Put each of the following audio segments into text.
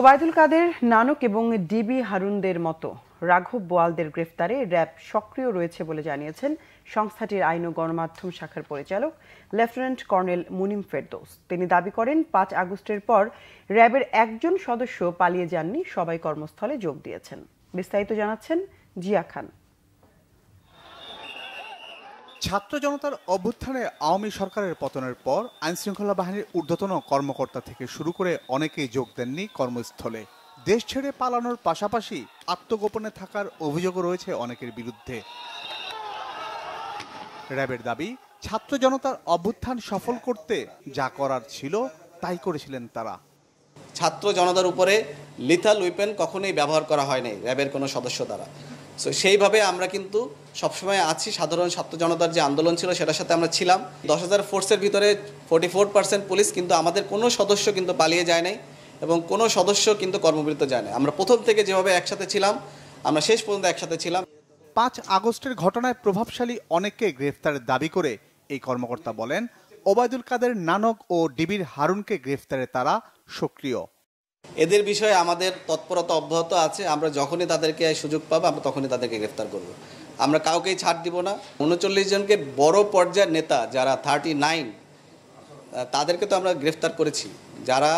ওবায়দুল কাদের নানক এবং ডিবি হারুনদের মতো রাঘব বোয়ালদের গ্রেফতারে র্যাব সক্রিয় রয়েছে বলে জানিয়েছেন সংস্থাটির আইন ও গণমাধ্যম শাখার পরিচালক লেফটেন্যান্ট কর্নেল মুনিম ফেরদৌস তিনি দাবি করেন পাঁচ আগস্টের পর র্যাবের একজন সদস্য পালিয়ে যাননি সবাই কর্মস্থলে যোগ দিয়েছেন বিস্তারিত জানাচ্ছেন জিয়া খান ছাত্র জনতার অভ্যুত্থানে আওয়ামী সরকারের পতনের পর আইনশৃঙ্খলা বাহিনীর ঊর্ধ্বতন কর্মকর্তা থেকে শুরু করে অনেকেই যোগ দেননি কর্মস্থলে দেশ ছেড়ে পালানোর পাশাপাশি আত্মগোপনে থাকার অভিযোগও রয়েছে অনেকের বিরুদ্ধে র্যাবের দাবি ছাত্র জনতার অভ্যুত্থান সফল করতে যা করার ছিল তাই করেছিলেন তারা ছাত্র জনতার উপরে লিথাল উইপেন কখনোই ব্যবহার করা হয়নি র্যাবের কোনো সদস্য দ্বারা সো সেইভাবে আমরা কিন্তু সবসময় আছি সাধারণ ছাত্র জনতার যে আন্দোলন ছিল সেটার সাথে আমরা ছিলাম দশ হাজার ফোর্সের ভিতরে ফোর্টি ফোর পার্সেন্ট পুলিশ কিন্তু আমাদের কোনো সদস্য কিন্তু পালিয়ে যায় নাই এবং কোনো সদস্য কিন্তু কর্মবিরত যায় না আমরা প্রথম থেকে যেভাবে একসাথে ছিলাম আমরা শেষ পর্যন্ত একসাথে ছিলাম পাঁচ আগস্টের ঘটনায় প্রভাবশালী অনেককে গ্রেফতারের দাবি করে এই কর্মকর্তা বলেন ওবায়দুল কাদের নানক ও ডিবির হারুনকে গ্রেফতারে তারা সক্রিয় এদের বিষয়ে আমাদের তৎপরতা অব্যাহত আছে আমরা যখনই তাদেরকে সুযোগ পাবো আমরা তখনই তাদেরকে গ্রেফতার করব। আমরা কাউকেই ছাড় দিব না উনচল্লিশ জনকে বড় পর্যায়ের নেতা যারা থার্টি নাইন তাদেরকে তো আমরা গ্রেফতার করেছি যারা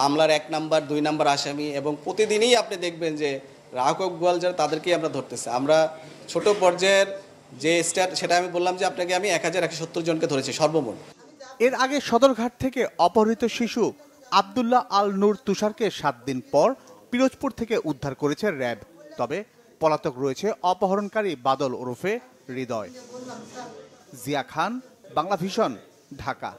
মামলার এক নাম্বার দুই নাম্বার আসামি এবং প্রতিদিনই আপনি দেখবেন যে রাহক গোয়াল যারা তাদেরকেই আমরা ধরতেছি আমরা ছোট পর্যায়ের যে স্টার সেটা আমি বললাম যে আপনাকে আমি এক হাজার একশো সত্তর জনকে ধরেছি সর্বমোট এর আগে সদরঘাট থেকে অপহৃত শিশু আবদুল্লাহ আল নূর তুষারকে সাত দিন পর পিরোজপুর থেকে উদ্ধার করেছে র্যাব তবে পলাতক রয়েছে অপহরণকারী বাদল ওরফে হৃদয় জিয়া খান বাংলাভিশন ঢাকা